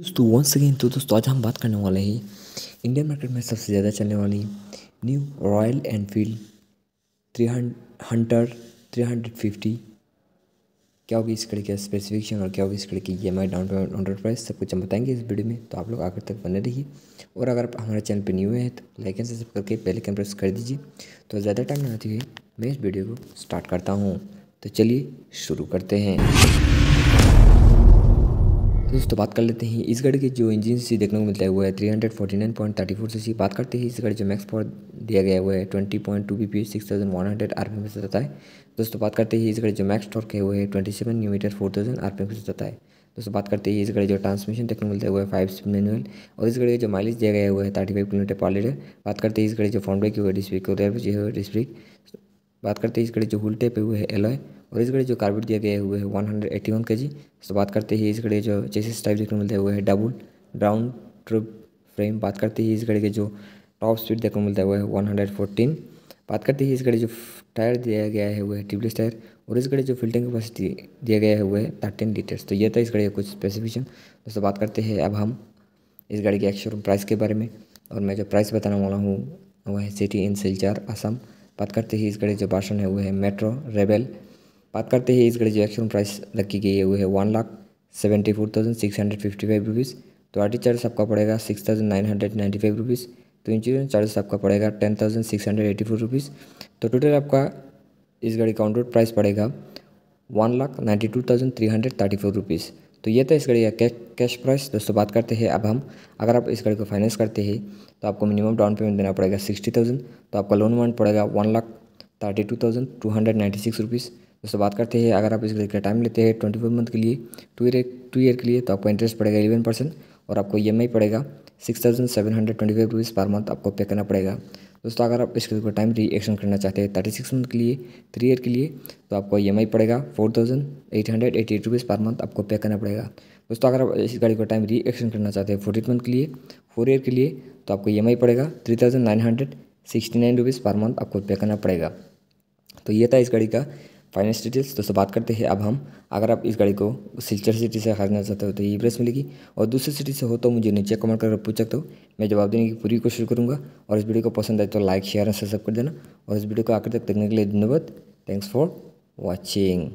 दोस्तों once again तो दोस्तों आज हम बात करने वाले हैं इंडियन मार्केट में सबसे ज़्यादा चलने वाली new Royal Enfield three hunter three hundred fifty क्या होगी इस कड़ी का स्पेसिफिकेशन और क्या होगी इस कड़ी की E M I down payment on road price सब कुछ हम बताएंगे इस वीडियो में तो आप लोग आखिर तक बने रहिए और अगर आप हमारे चैनल पर न्यू हैं तो लाइक एंड सब्सक्राइब करके पहले कैम प्रेस कर दीजिए तो ज़्यादा टाइम ना होते हुए मैं इस वीडियो को स्टार्ट करता हूँ तो चलिए शुरू करते हैं तो दोस्तों बात कर लेते हैं इस गाड़ी के जो इंजन सी देखने को मिलता है वो है three hundred forty nine point thirty four सी बात करते हैं इस गाड़ी जो मैक्स पावर दिया गया हुआ है twenty point two B P six thousand one hundred R P M से जाता है दोस्तों बात करते हैं इस गाड़ी जो मैक्स टॉर्क है वो है ट्वेंटी सेवन न्यू metre four thousand R P से जाता है दोस्तों बात करते हैं इस गाड़ी जो ट्रांसमिशन देखने को मिलता है वो है फाइव स्पीड मैनुअल और इस गाड़ी का जो माइलेज दिया गया हुआ है थर्टी फाइव किलोमीटर पर लीटर बात करते हैं इस गाड़ी जो फ्रंट ब्रेक हुआ है डिस्प्ले और रेयर डिस्प्ले बात करते हैं इस गाड़ी जो हुल टेप है वो है एलॉय और इस घड़ी जो कार्बेट दिया गया हुआ है वन हंड्रेड एट्टी वन के जी तो बात करते ही इस घड़ी जो चेसिस टाइप देखने को मिलता है वो है डबल राउंड ट्रिप फ्रेम बात करते ही इस घड़ी के जो टॉप स्पीड देखने को मिलता है वो है वन हंड्रेड फोर्टीन बात करते ही इस घड़ी जो टायर दिया गया है वो है ट्यूबलेस टायर और इस घड़ी जो फिल्टिंग कैपेसिटी दिया गया है वो है थर्टीन लीटर्स तो ये था इस घड़ी का कुछ स्पेसिफिकेशन दोस्तों बात करते हैं अब हम इस गाड़ी के एक्शोरूम प्राइस के बारे में और मैं जो प्राइस बताने वाला हूँ वह है सिटी इन सिलचार असम बात करते ही इस गाड़ी जो भाषण है वो है मेट्रो रेबेल बात करते हैं इस गाड़ी जो रिजर्वेशन प्राइस रखी गई है वो है one lakh seventy four thousand six hundred fifty five rupees तो आर चार्ज आपका पड़ेगा six thousand nine hundred ninety five rupees तो इंश्योरेंस चार्ज आपका पड़ेगा ten thousand six hundred eighty four rupees तो टोटल आपका इस गाड़ी का ऑनरोड प्राइस पड़ेगा one lakh ninety two thousand three hundred thirty four rupees तो ये था इस गाड़ी का कैश कैश प्राइस दोस्तों बात करते हैं अब हम अगर आप इस गाड़ी को फाइनेंस करते हैं तो आपको मिनिमम डाउन पेमेंट देना पड़ेगा सिक्सटी थाउजेंड तो आपका लोन अमाउंट पड़ेगा one lakh thirty two thousand two hundred ninety six rupees दोस्तों बात करते हैं अगर आप इस का टाइम लेते हैं ट्वेंटी फोर मंथ के लिए टू ईयर टू ईयर के लिए तो आपको इंटरेस्ट पड़ेगा एलेवन परसेंट और आपको ई e पड़ेगा six thousand seven hundred twenty five rupees per month आपको पे करना पड़ेगा दोस्तों अगर आप इस ग्रेड का टाइम रिएक्शन करना चाहते हैं थर्टी सिक्स मंथ के लिए थ्री ईयर के लिए तो आपको ई e पड़ेगा four thousand eight hundred eighty eight rupees per month आपको पे करना पड़ेगा दोस्तों अगर आप इस गाड़ी का टाइम रिएक्शन करना चाहते हैं फोर्टी मंथ के लिए फोर ईयर के लिए तो आपको ई e पड़ेगा three thousand nine hundred sixty nine rupees per month आपको पे करना पड़ेगा तो ये था इस गाड़ी का फाइनेंस डिटेल्स दोस्तों बात करते हैं अब हम अगर आप इस गाड़ी को सिलचर सिटी से खरीदना चाहते हो तो ये प्रेस मिलेगी और दूसरी सिटी से हो तो मुझे नीचे कमेंट करके पूछ सकते हो मैं जवाब देने की पूरी कोशिश करूँगा और इस वीडियो को पसंद आए तो लाइक शेयर और सब्सक्राइब कर देना और इस वीडियो को आखिर तक देखने के लिए धन्यवाद थैंक्स फॉर वॉचिंग